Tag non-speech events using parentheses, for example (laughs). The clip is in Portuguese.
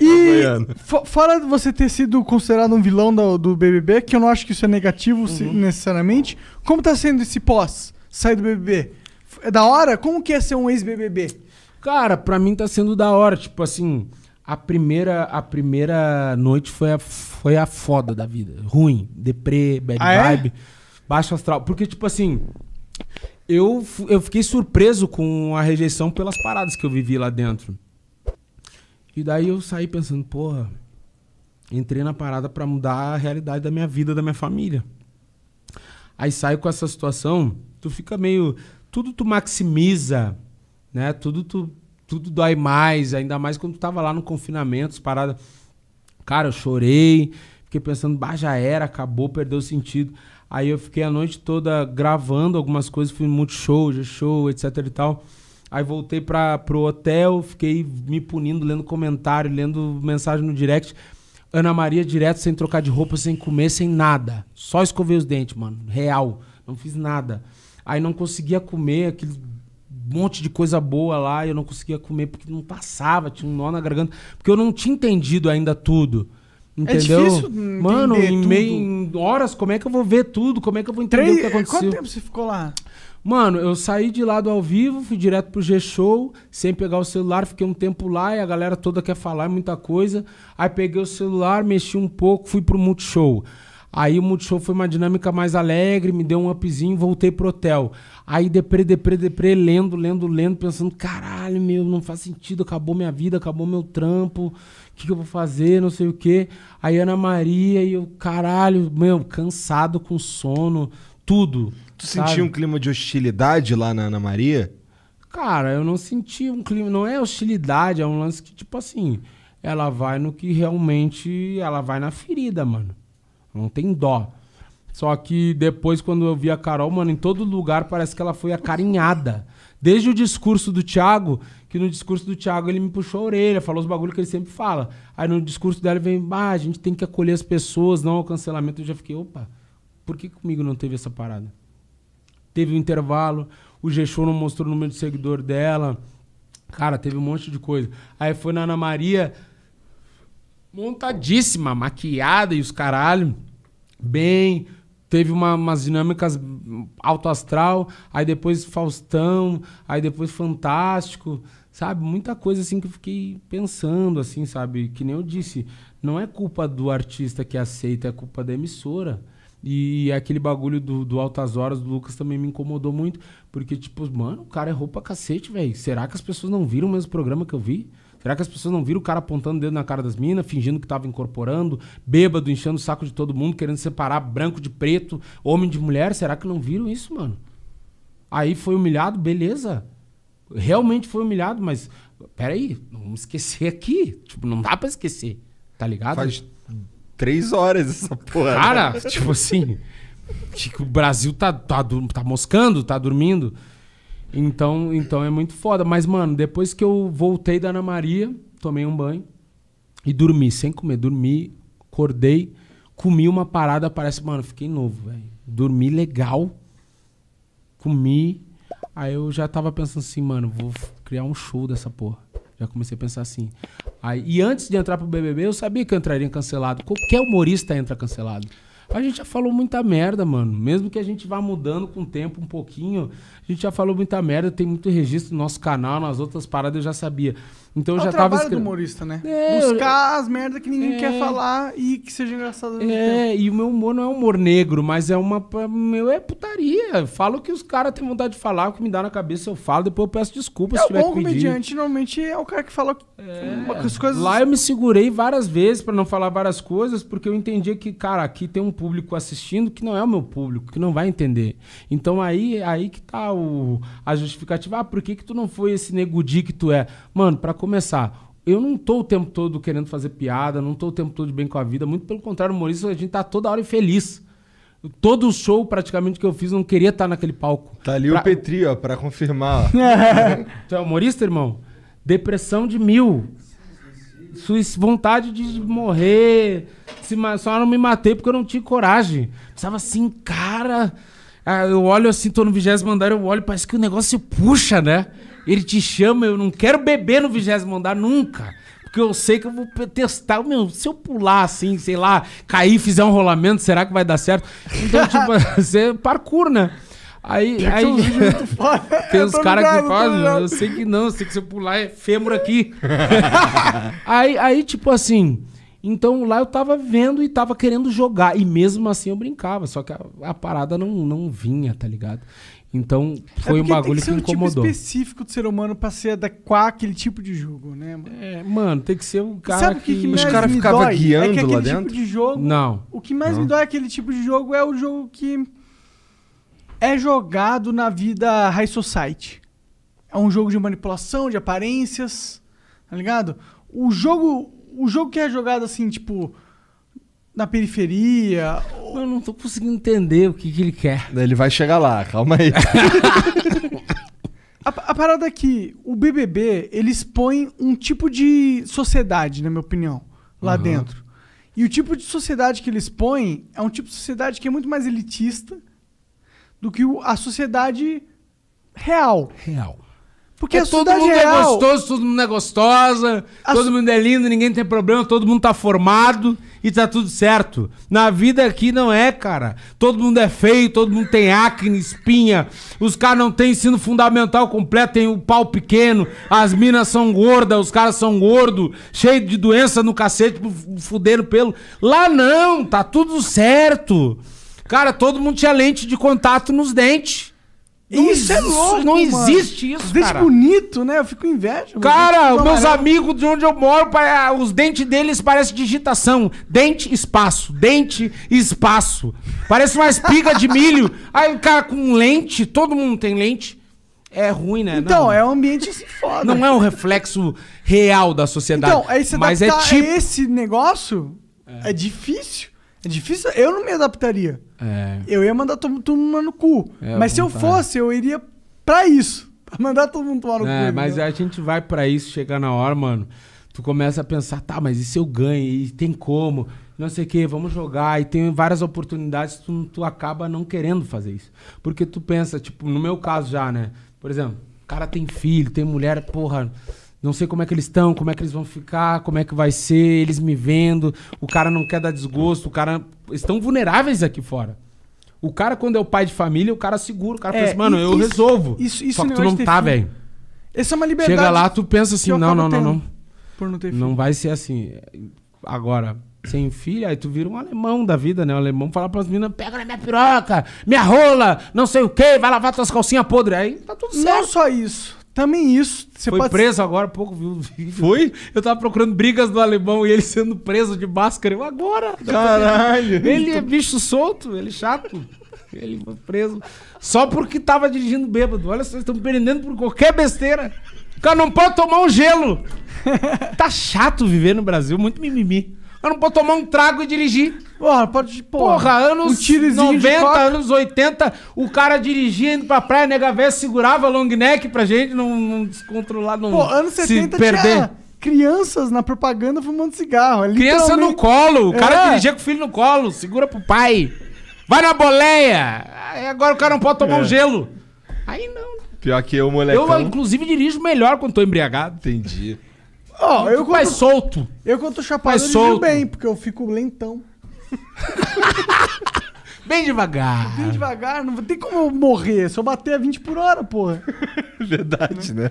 E tá fora você ter sido considerado um vilão do, do, BBB, que eu não acho que isso é negativo uhum. se, necessariamente, como tá sendo esse pós sair do BBB? É da hora? Como que é ser um ex-BBB? Cara, pra mim tá sendo da hora. Tipo assim, a primeira, a primeira noite foi a, foi a foda da vida. Ruim, deprê, bad ah, é? vibe, é? baixo astral. Porque, tipo assim, eu, eu fiquei surpreso com a rejeição pelas paradas que eu vivi lá dentro. E daí eu saí pensando, porra, entrei na parada para mudar a realidade da minha vida, da minha família. Aí saio com essa situação, tu fica meio. Tudo tu maximiza, né? Tudo tu, tudo dói mais, ainda mais quando tu tava lá no confinamento, parada. Cara, eu chorei, fiquei pensando, bah, já era, acabou, perdeu o sentido. Aí eu fiquei a noite toda gravando algumas coisas, fui muito show, já show, etc e tal. Aí voltei para pro hotel, fiquei me punindo, lendo comentário, lendo mensagem no direct. Ana Maria direto, sem trocar de roupa, sem comer, sem nada. Só escovei os dentes, mano. Real. Não fiz nada. Aí não conseguia comer aquele monte de coisa boa lá, eu não conseguia comer porque não passava, tinha um nó na garganta. Porque eu não tinha entendido ainda tudo. É Entendeu? É difícil Mano, em, meio, em horas, como é que eu vou ver tudo? Como é que eu vou entender Três, o que aconteceu? Quanto tempo você ficou lá? Mano, eu saí de lá do ao vivo, fui direto pro G-Show, sem pegar o celular, fiquei um tempo lá e a galera toda quer falar muita coisa. Aí peguei o celular, mexi um pouco, fui pro Multishow. Aí o Multishow foi uma dinâmica mais alegre, me deu um upzinho, voltei pro hotel. Aí deprê, deprê, deprê, lendo, lendo, lendo, pensando, caralho, meu, não faz sentido, acabou minha vida, acabou meu trampo, o que, que eu vou fazer, não sei o quê. Aí Ana Maria e eu, caralho, meu, cansado com sono, tudo. Tu sabe? sentia um clima de hostilidade lá na Ana Maria? Cara, eu não senti um clima. Não é hostilidade, é um lance que, tipo assim, ela vai no que realmente. Ela vai na ferida, mano. Não tem dó. Só que depois, quando eu vi a Carol, mano, em todo lugar parece que ela foi acarinhada. Desde o discurso do Thiago, que no discurso do Thiago ele me puxou a orelha, falou os bagulhos que ele sempre fala. Aí no discurso dela vem, ah, a gente tem que acolher as pessoas, não o cancelamento. Eu já fiquei, opa, por que comigo não teve essa parada? teve um intervalo, o gestor não mostrou o número de seguidor dela. Cara, teve um monte de coisa. Aí foi na Ana Maria, montadíssima, maquiada e os caralho, bem. Teve uma, umas dinâmicas hum, alto astral, aí depois Faustão, aí depois Fantástico, sabe? Muita coisa assim que eu fiquei pensando, assim, sabe? Que nem eu disse, não é culpa do artista que aceita, é culpa da emissora. E aquele bagulho do, do Altas Horas do Lucas também me incomodou muito. Porque, tipo, mano, o cara errou pra cacete, velho. Será que as pessoas não viram o mesmo programa que eu vi? Será que as pessoas não viram o cara apontando o dedo na cara das minas, fingindo que tava incorporando, bêbado, enchendo o saco de todo mundo, querendo separar branco de preto, homem de mulher? Será que não viram isso, mano? Aí foi humilhado, beleza. Realmente foi humilhado, mas peraí, vamos esquecer aqui. Tipo, não dá pra esquecer, tá ligado? Faz três horas essa porra. Né? Cara, né? tipo assim. o Brasil tá, tá, tá moscando, tá dormindo. Então, então é muito foda. Mas, mano, depois que eu voltei da Ana Maria, tomei um banho e dormi, sem comer. Dormi, acordei, comi uma parada, parece, mano, fiquei novo, velho. Dormi legal, comi. Aí eu já tava pensando assim, mano, vou criar um show dessa porra. Já comecei a pensar assim. Aí, e antes de entrar pro BBB, eu sabia que eu entraria cancelado. Qualquer humorista entra cancelado. A gente já falou muita merda, mano. Mesmo que a gente vá mudando com o tempo um pouquinho, a gente já falou muita merda. Tem muito registro no nosso canal, nas outras paradas eu já sabia. Então eu é já o tava escre... do humorista, né? É, Buscar eu... as merdas que ninguém é... quer falar e que seja engraçado. É, e o meu humor não é humor negro, mas é uma. É, meu é putaria. Falo que os caras têm vontade de falar, o que me dá na cabeça eu falo, depois eu peço desculpas é, se tiver bom, que pedir. O comediante normalmente é o cara que fala é... as coisas. Lá eu me segurei várias vezes para não falar várias coisas, porque eu entendia que, cara, aqui tem um público assistindo que não é o meu público, que não vai entender. Então aí, aí que tá o, a justificativa. Ah, por que, que tu não foi esse negudi que tu é? Mano, pra começar, eu não tô o tempo todo querendo fazer piada, não tô o tempo todo bem com a vida, muito pelo contrário, humorista, a gente tá toda hora infeliz. Todo show praticamente que eu fiz não queria estar tá naquele palco. Tá ali pra... o Petri, ó, pra confirmar. (laughs) tu é humorista, irmão? Depressão de mil. Sua vontade de morrer. Se ma... Só não me matei porque eu não tinha coragem. Pensava assim, cara. Ah, eu olho assim, tô no vigésimo andar, eu olho, parece que o negócio puxa, né? Ele te chama, eu não quero beber no vigésimo andar nunca. Porque eu sei que eu vou testar. Meu, se eu pular assim, sei lá, cair, fizer um rolamento, será que vai dar certo? Então, (laughs) tipo, (laughs) você é parkour, né? Aí, aí (laughs) tem uns caras que fazem, eu sei que não, eu sei que se eu pular é fêmur aqui. aí, aí, tipo assim, então lá eu tava vendo e tava querendo jogar. E mesmo assim eu brincava, só que a, a parada não, não vinha, tá ligado? Então, é foi é um bagulho tem que, ser um tipo incomodou. tipo específico do ser humano pra se adequar àquele tipo de jogo, né, mano? É, mano, tem que ser um cara Sabe que... que Os caras ficavam guiando é que lá tipo dentro? De jogo, Não. O que mais Não. me dói aquele tipo de jogo é o jogo que é jogado na vida high society. É um jogo de manipulação, de aparências, tá ligado? O jogo, o jogo que é jogado assim, tipo na periferia? Eu não tô conseguindo entender o que, que ele quer. Ele vai chegar lá, calma aí. (laughs) a, a, parada aqui, é que o BBB, ele expõe um tipo de sociedade, na minha opinião, lá uhum. dentro. E o tipo de sociedade que ele expõe é um tipo de sociedade que é muito mais elitista do que a sociedade real. Real. Porque é, a todo mundo é real, é gostoso, todo mundo é gostosa, a... todo mundo é lindo, ninguém tem problema, todo mundo tá formado e tá tudo certo. Na vida aqui não é, cara. Todo mundo é feio, todo mundo tem acne, espinha. Os caras não têm ensino fundamental completo, tem o um pau pequeno, as minas são gordas, os caras são gordos, cheio de doença no cacete, fuderam pelo. Lá não, tá tudo certo. Cara, todo mundo tinha lente de contato nos dentes. Não isso é louco, Não mano. existe isso, Dente cara. bonito, né? Eu fico inveja. Cara, meus amigos de onde eu moro, os dentes deles parecem digitação. Dente, espaço. Dente, espaço. Parece uma espiga de milho. Aí, cara, com lente, todo mundo tem lente. É ruim, né? Então, não. é um ambiente assim, foda. Não é um reflexo real da sociedade. Então, aí você mas é tipo... esse negócio é, é difícil. É difícil. Eu não me adaptaria. É. Eu ia mandar todo mundo tomar no cu. É, mas se eu fosse, eu iria pra isso. (laughs) Pra mandar todo mundo tomar no é, cu. Mas a gente vai pra isso, chegar na hora, mano. Tu começa a pensar, tá, mas e se eu ganho? E tem como? Não sei o quê, vamos jogar. E tem várias oportunidades, tu, tu acaba não querendo fazer isso. Porque tu pensa, tipo, no meu caso já, né? Por exemplo, o cara tem filho, tem mulher, porra não sei como é que eles estão, como é que eles vão ficar, como é que vai ser, eles me vendo, o cara não quer dar desgosto, o cara. Estão vulneráveis aqui fora. O cara, quando é o pai de família, o cara segura, o cara é, pensa, mano, eu isso, resolvo. Isso, isso Só que tu é não tá, velho. Essa é uma liberdade. Chega lá, tu pensa assim, não, não, não, não. Por não ter filho. Não vai ser assim. Agora, sem filho, aí tu vira um alemão da vida, né? O alemão fala pras meninas, pega na minha piroca, minha rola, não sei o quê, vai lavar tuas calcinhas podres. Aí tá tudo é certo. Não só isso. Também isso. Você foi pode... preso agora há pouco, viu? Foi? Eu tava procurando brigas do alemão e ele sendo preso de máscara. Eu agora! Caralho! Ele é bicho solto, ele é chato. Ele foi preso só porque tava dirigindo bêbado. Olha, vocês estão prendendo por qualquer besteira. O cara não pode tomar um gelo. tá chato viver no Brasil, muito mimimi. Eu não posso tomar um trago e dirigir. Porra, pode, porra, porra anos um 90, anos 80, o cara dirigia indo pra praia, nega velha segurava long neck pra gente não, não descontrolar, não Pô, anos 70 se perder. Tinha crianças na propaganda fumando cigarro. É literalmente... Criança no colo, o cara é. dirigia com o filho no colo, segura pro pai. Vai na boleia! Aí agora o cara não pode tomar é. um gelo. Aí não. Pior que eu, moleque. Eu, inclusive, dirijo melhor quando tô embriagado. Entendi. Ó, eu quando, mais solto. Eu quando tô chapado, eu solto. bem, porque eu fico lentão. (laughs) Bem devagar. Bem devagar, não tem como eu morrer, Se só bater a 20 por hora, porra. (laughs) Verdade, né?